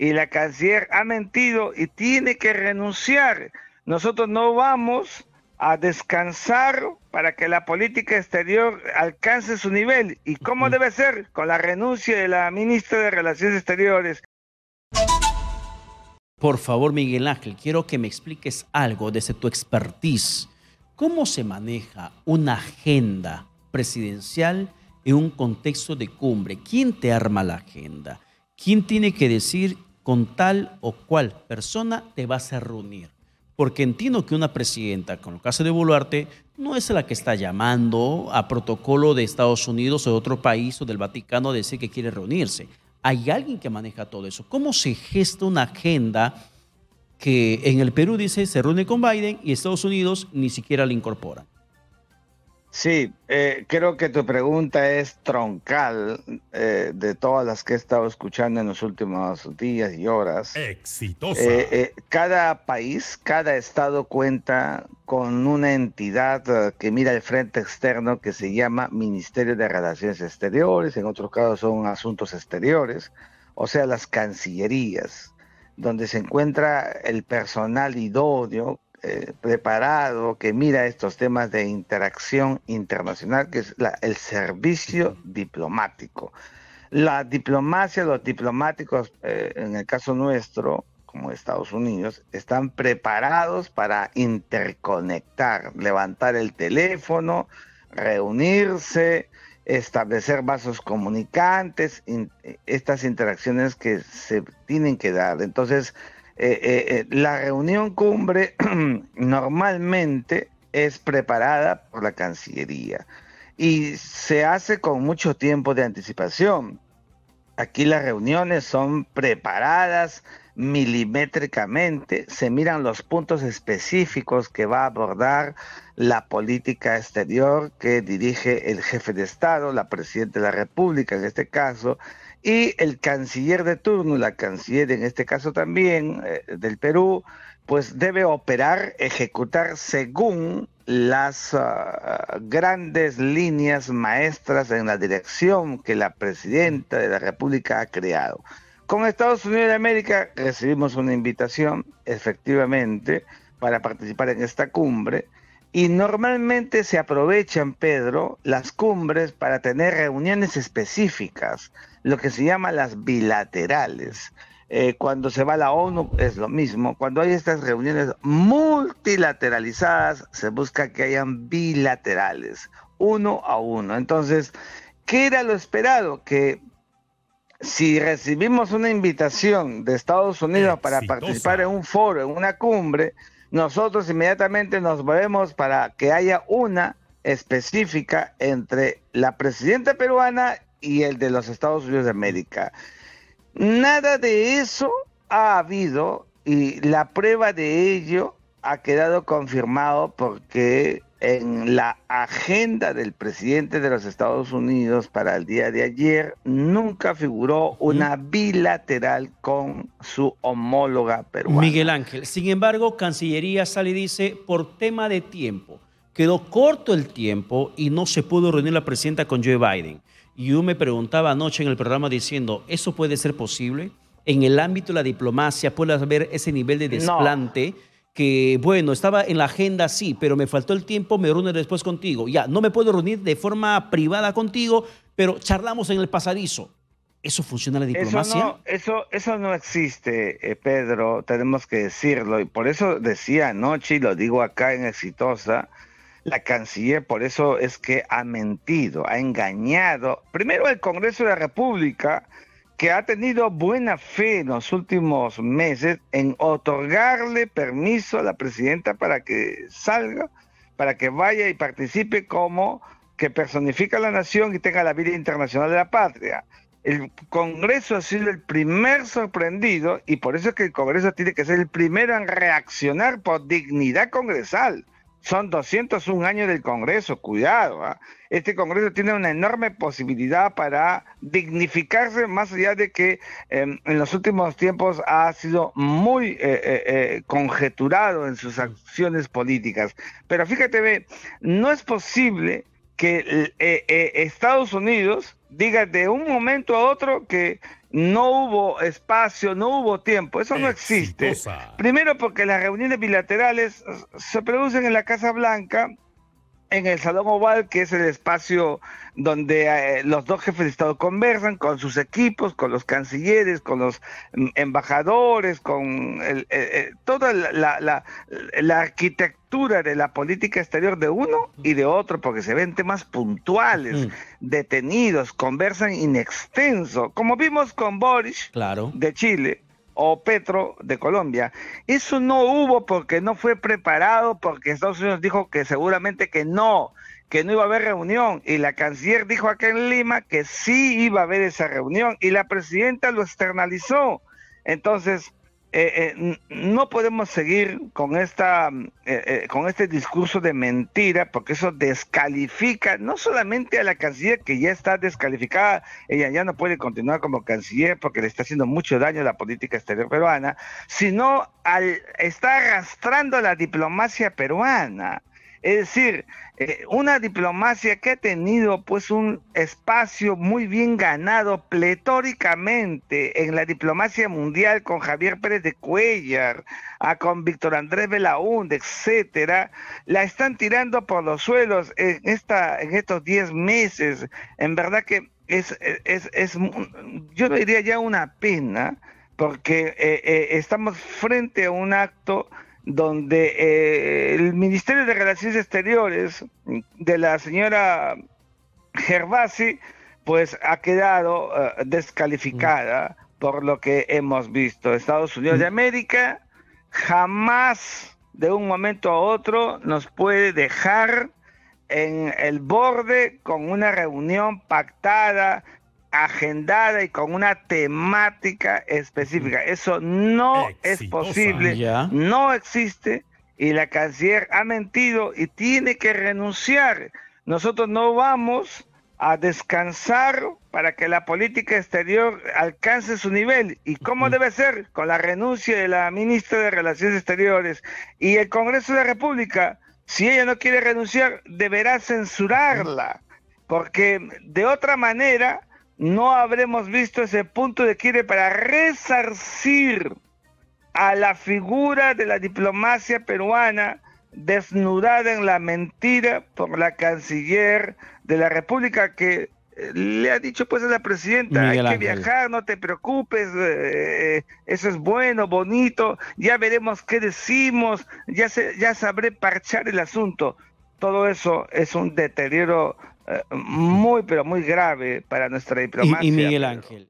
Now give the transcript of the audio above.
y la canciller ha mentido y tiene que renunciar. Nosotros no vamos a descansar para que la política exterior alcance su nivel. ¿Y cómo debe ser? Con la renuncia de la ministra de Relaciones Exteriores. Por favor, Miguel Ángel, quiero que me expliques algo desde tu expertise. ¿Cómo se maneja una agenda presidencial en un contexto de cumbre? ¿Quién te arma la agenda? ¿Quién tiene que decir con tal o cual persona te vas a reunir. Porque entiendo que una presidenta, con el caso de Boluarte, no es la que está llamando a protocolo de Estados Unidos o de otro país o del Vaticano a decir que quiere reunirse. Hay alguien que maneja todo eso. ¿Cómo se gesta una agenda que en el Perú dice se reúne con Biden y Estados Unidos ni siquiera la incorpora? Sí, eh, creo que tu pregunta es troncal eh, de todas las que he estado escuchando en los últimos días y horas. Exitosa. Eh, cada país, cada estado cuenta con una entidad que mira el frente externo que se llama Ministerio de Relaciones Exteriores, en otros casos son asuntos exteriores, o sea, las cancillerías, donde se encuentra el personal idóneo eh, preparado que mira estos temas de interacción internacional, que es el servicio diplomático. La diplomacia, los diplomáticos, eh, en el caso nuestro, como Estados Unidos, están preparados para interconectar, levantar el teléfono, reunirse, establecer vasos comunicantes, eh, estas interacciones que se tienen que dar. Entonces, eh, eh, eh, la reunión cumbre normalmente es preparada por la Cancillería y se hace con mucho tiempo de anticipación. Aquí las reuniones son preparadas milimétricamente, se miran los puntos específicos que va a abordar la política exterior que dirige el jefe de Estado, la Presidenta de la República en este caso, y el canciller de turno, la canciller en este caso también eh, del Perú, pues debe operar, ejecutar según las ah, grandes líneas maestras en la dirección que la presidenta de la República ha creado. Con Estados Unidos de América recibimos una invitación, efectivamente, para participar en esta cumbre y normalmente se aprovechan, Pedro, las cumbres para tener reuniones específicas, lo que se llama las bilaterales. Eh, cuando se va a la ONU es lo mismo. Cuando hay estas reuniones multilateralizadas, se busca que hayan bilaterales, uno a uno. Entonces, ¿qué era lo esperado? Que si recibimos una invitación de Estados Unidos para participar en un foro, en una cumbre, nosotros inmediatamente nos movemos para que haya una específica entre la presidenta peruana y el de los Estados Unidos de América. Nada de eso ha habido y la prueba de ello ha quedado confirmado porque en la agenda del presidente de los Estados Unidos para el día de ayer nunca figuró una bilateral con su homóloga peruana. Miguel Ángel. Sin embargo, Cancillería sale y dice, por tema de tiempo, quedó corto el tiempo y no se pudo reunir la presidenta con Joe Biden. Y yo me preguntaba anoche en el programa diciendo, ¿eso puede ser posible? En el ámbito de la diplomacia puede haber ese nivel de desplante que, bueno, estaba en la agenda, sí, pero me faltó el tiempo, me reúne después contigo. Ya, no me puedo reunir de forma privada contigo, pero charlamos en el pasadizo. ¿Eso funciona la diplomacia? Eso no, eso, no existe, eh, Pedro, tenemos que decirlo. Y por eso decía anoche, y lo digo acá en Exitosa, la canciller por eso es que ha mentido, ha engañado, primero el Congreso de la República, que ha tenido buena fe en los últimos meses en otorgarle permiso a la presidenta para que salga, para que vaya y participe como que personifica la nación y tenga la vida internacional de la patria. El Congreso ha sido el primer sorprendido y por eso es que el Congreso tiene que ser el primero en reaccionar por dignidad congresal. Son 201 años del Congreso, cuidado. ¿ah? Este Congreso tiene una enorme posibilidad para dignificarse, más allá de que em, en los últimos tiempos ha sido muy eh, eh, eh, conjeturado en sus acciones políticas. Pero fíjate, no es posible que Estados Unidos diga de un momento a otro que no hubo espacio, no hubo tiempo, eso no existe. Primero porque las reuniones bilaterales se producen en la Casa Blanca en el Salón Oval, que es el espacio donde eh, los dos jefes de Estado conversan con sus equipos, con los cancilleres, con los mm, embajadores, con eh, eh, toda la, arquitectura de la política exterior de uno y de otro, porque se ven temas puntuales, detenidos, conversan in extenso, como vimos con Boris de Chile o Petro de Colombia. Eso no hubo porque no fue preparado, porque Estados Unidos dijo que seguramente que no, que no iba a haber reunión. Y la canciller dijo acá en Lima que sí iba a haber esa reunión y la presidenta lo externalizó. Entonces, eh, eh, no podemos seguir con, esta, mm, eh, con este discurso de mentira, porque eso descalifica no solamente a la canciller, que ya está descalificada, ella ya no puede continuar como canciller porque le está haciendo mucho daño a la política exterior peruana, sino al, está arrastrando la diplomacia peruana. Es decir, eh, una diplomacia que ha tenido pues un espacio muy bien ganado pletóricamente en la diplomacia mundial con Javier Pérez de Cuellar, a, ah, con Víctor Andrés Belaúnde, etcétera, la están tirando por los suelos en, esta, en estos 10 meses. En verdad que es, es, es, yo diría ya una pena, porque eh, eh, estamos frente a un acto donde eh, el Ministerio de Relaciones Exteriores de la señora Gervasi, pues ha quedado eh, descalificada por lo que hemos visto. Estados Unidos de mm. América jamás de un momento a otro nos puede dejar en el borde con una reunión pactada agendada y con una temática específica. Mm. Eso no es posible, no existe y la canciller ha mentido y tiene que renunciar. Nosotros no vamos a descansar para que la política exterior alcance su nivel. ¿Y cómo mm. debe ser? Con la renuncia de la ministra de Relaciones Exteriores y el Congreso de la República. Si ella no quiere renunciar, deberá censurarla, mm. porque de otra manera no habremos visto ese punto de quiere para resarcir a la figura de la diplomacia peruana desnudada en la mentira por la canciller de la República que eh, le ha dicho pues a la presidenta, hay que viajar, no te preocupes, eh, eh, eso es bueno, bonito, ya veremos qué decimos, ya, ya sabré parchar el asunto. Todo eso es un deterioro eh, muy, pero muy grave para nuestra diplomacia. Y, Miguel Ángel.